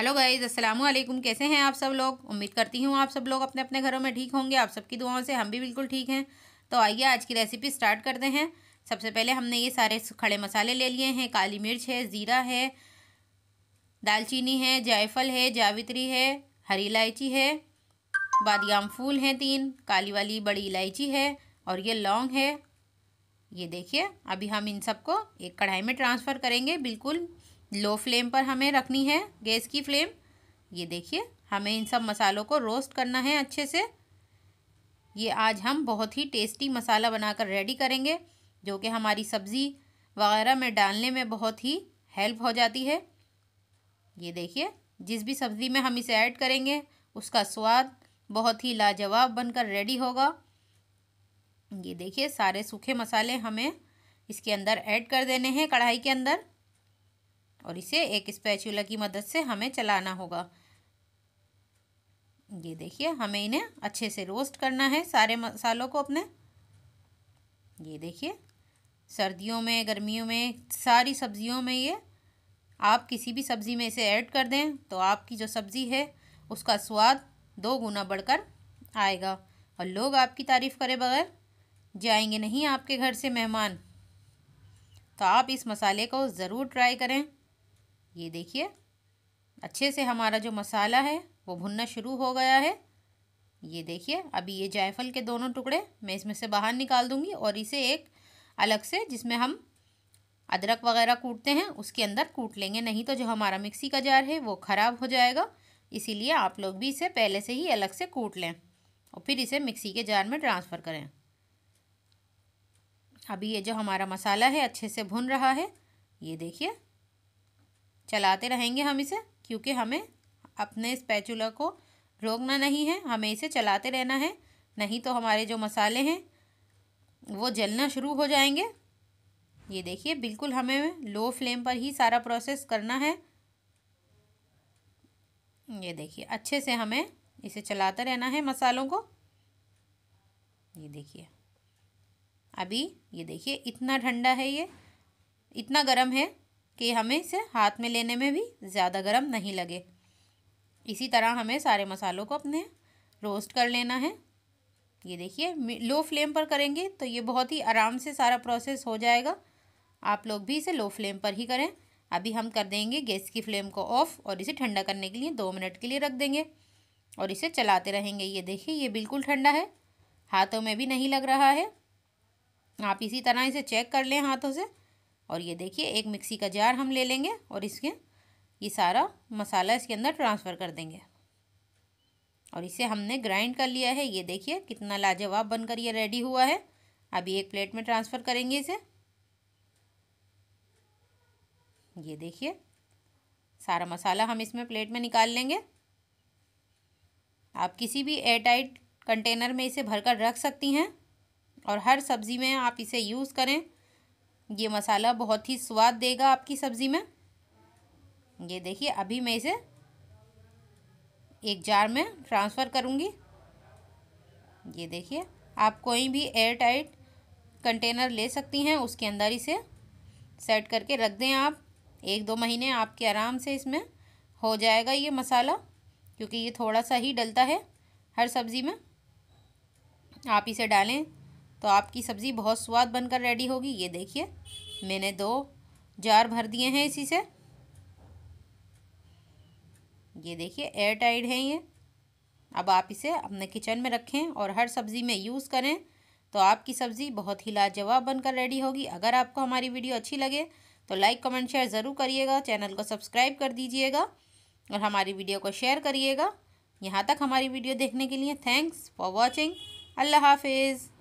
hello guys अस्सलाम वालेकुम कैसे हैं आप सब लोग उम्मीद करती हूँ आप सब लोग अपने अपने घरों में ठीक होंगे आप सबकी दुआओं से हम भी बिल्कुल ठीक हैं तो आइए आज की रेसिपी स्टार्ट करते हैं सबसे पहले हमने ये सारे खड़े मसाले ले लिए हैं काली मिर्च है ज़ीरा है दालचीनी है जायफल है जावित्री है हरी इलायची है बादियाम फूल हैं तीन काली वाली बड़ी इलायची है और ये लौंग है ये देखिए अभी हम इन सबको एक कढ़ाई में ट्रांसफ़र करेंगे बिल्कुल लो फ्लेम पर हमें रखनी है गैस की फ्लेम ये देखिए हमें इन सब मसालों को रोस्ट करना है अच्छे से ये आज हम बहुत ही टेस्टी मसाला बनाकर रेडी करेंगे जो कि हमारी सब्ज़ी वगैरह में डालने में बहुत ही हेल्प हो जाती है ये देखिए जिस भी सब्ज़ी में हम इसे ऐड करेंगे उसका स्वाद बहुत ही लाजवाब बनकर रेडी होगा ये देखिए सारे सूखे मसाले हमें इसके अंदर ऐड कर देने हैं कढ़ाई के अंदर और इसे एक स्पैचुला की मदद से हमें चलाना होगा ये देखिए हमें इन्हें अच्छे से रोस्ट करना है सारे मसालों को अपने ये देखिए सर्दियों में गर्मियों में सारी सब्जियों में ये आप किसी भी सब्ज़ी में इसे ऐड कर दें तो आपकी जो सब्ज़ी है उसका स्वाद दो गुना बढ़कर आएगा और लोग आपकी तारीफ़ करे बगैर जाएंगे नहीं आपके घर से मेहमान तो आप इस मसाले को ज़रूर ट्राई करें ये देखिए अच्छे से हमारा जो मसाला है वो भुनना शुरू हो गया है ये देखिए अभी ये जायफल के दोनों टुकड़े मैं इसमें से बाहर निकाल दूंगी और इसे एक अलग से जिसमें हम अदरक वगैरह कूटते हैं उसके अंदर कूट लेंगे नहीं तो जो हमारा मिक्सी का जार है वो ख़राब हो जाएगा इसीलिए आप लोग भी इसे पहले से ही अलग से कूट लें और फिर इसे मिक्सी के जार में ट्रांसफ़र करें अभी ये जो हमारा मसाला है अच्छे से भुन रहा है ये देखिए चलाते रहेंगे हम इसे क्योंकि हमें अपने स्पैचुला को रोकना नहीं है हमें इसे चलाते रहना है नहीं तो हमारे जो मसाले हैं वो जलना शुरू हो जाएंगे ये देखिए बिल्कुल हमें लो फ्लेम पर ही सारा प्रोसेस करना है ये देखिए अच्छे से हमें इसे चलाते रहना है मसालों को ये देखिए अभी ये देखिए इतना ठंडा है ये इतना गर्म है कि हमें इसे हाथ में लेने में भी ज़्यादा गर्म नहीं लगे इसी तरह हमें सारे मसालों को अपने रोस्ट कर लेना है ये देखिए लो फ्लेम पर करेंगे तो ये बहुत ही आराम से सारा प्रोसेस हो जाएगा आप लोग भी इसे लो फ्लेम पर ही करें अभी हम कर देंगे गैस की फ्लेम को ऑफ़ और इसे ठंडा करने के लिए दो मिनट के लिए रख देंगे और इसे चलाते रहेंगे ये देखिए ये बिल्कुल ठंडा है हाथों में भी नहीं लग रहा है आप इसी तरह इसे चेक कर लें हाथों से और ये देखिए एक मिक्सी का जार हम ले लेंगे और इसके ये सारा मसाला इसके अंदर ट्रांसफ़र कर देंगे और इसे हमने ग्राइंड कर लिया है ये देखिए कितना लाजवाब बनकर ये रेडी हुआ है अभी एक प्लेट में ट्रांसफ़र करेंगे इसे ये देखिए सारा मसाला हम इसमें प्लेट में निकाल लेंगे आप किसी भी एयर टाइट कंटेनर में इसे भरकर रख सकती हैं और हर सब्ज़ी में आप इसे यूज़ करें ये मसाला बहुत ही स्वाद देगा आपकी सब्ज़ी में ये देखिए अभी मैं इसे एक जार में ट्रांसफ़र करूँगी ये देखिए आप कोई भी एयर टाइट कंटेनर ले सकती हैं उसके अंदर इसे सेट करके रख दें आप एक दो महीने आपके आराम से इसमें हो जाएगा ये मसाला क्योंकि ये थोड़ा सा ही डलता है हर सब्ज़ी में आप इसे डालें तो आपकी सब्ज़ी बहुत स्वाद बनकर रेडी होगी ये देखिए मैंने दो जार भर दिए हैं इसी से ये देखिए एयर टाइट हैं ये अब आप इसे अपने किचन में रखें और हर सब्ज़ी में यूज़ करें तो आपकी सब्ज़ी बहुत ही लाजवाब बनकर रेडी होगी अगर आपको हमारी वीडियो अच्छी लगे तो लाइक कमेंट शेयर ज़रूर करिएगा चैनल को सब्सक्राइब कर दीजिएगा और हमारी वीडियो को शेयर करिएगा यहाँ तक हमारी वीडियो देखने के लिए थैंक्स फॉर वॉचिंग अल्लाह हाफिज़